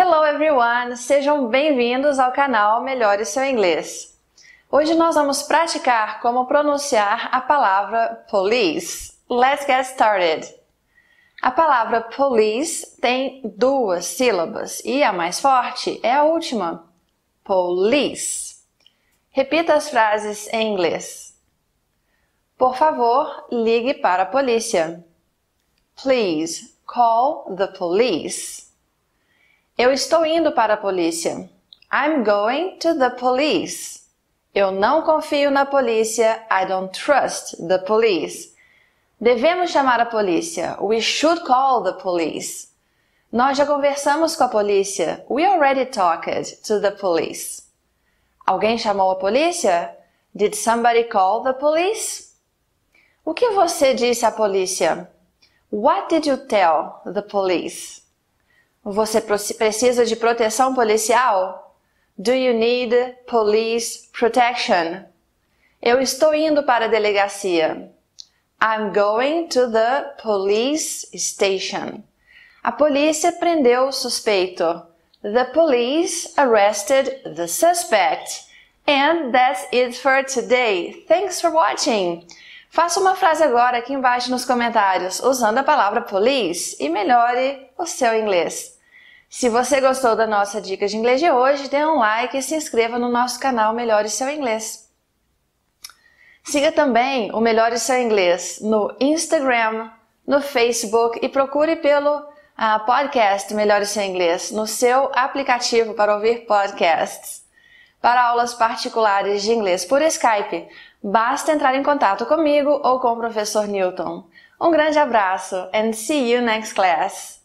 Hello everyone! Sejam bem-vindos ao canal Melhore Seu Inglês. Hoje nós vamos praticar como pronunciar a palavra police. Let's get started! A palavra police tem duas sílabas e a mais forte é a última, police. Repita as frases em inglês. Por favor, ligue para a polícia. Please call the police. Eu estou indo para a polícia. I'm going to the police. Eu não confio na polícia. I don't trust the police. Devemos chamar a polícia. We should call the police. Nós já conversamos com a polícia. We already talked to the police. Alguém chamou a polícia? Did somebody call the police? O que você disse à polícia? What did you tell the police? Você precisa de proteção policial? Do you need police protection? Eu estou indo para a delegacia. I'm going to the police station. A polícia prendeu o suspeito. The police arrested the suspect. And that's it for today. Thanks for watching. Faça uma frase agora aqui embaixo nos comentários usando a palavra police e melhore o seu inglês. Se você gostou da nossa dica de inglês de hoje, dê um like e se inscreva no nosso canal Melhore Seu Inglês. Siga também o Melhore Seu Inglês no Instagram, no Facebook e procure pelo ah, podcast Melhore Seu Inglês no seu aplicativo para ouvir podcasts. Para aulas particulares de inglês por Skype, basta entrar em contato comigo ou com o professor Newton. Um grande abraço and see you next class!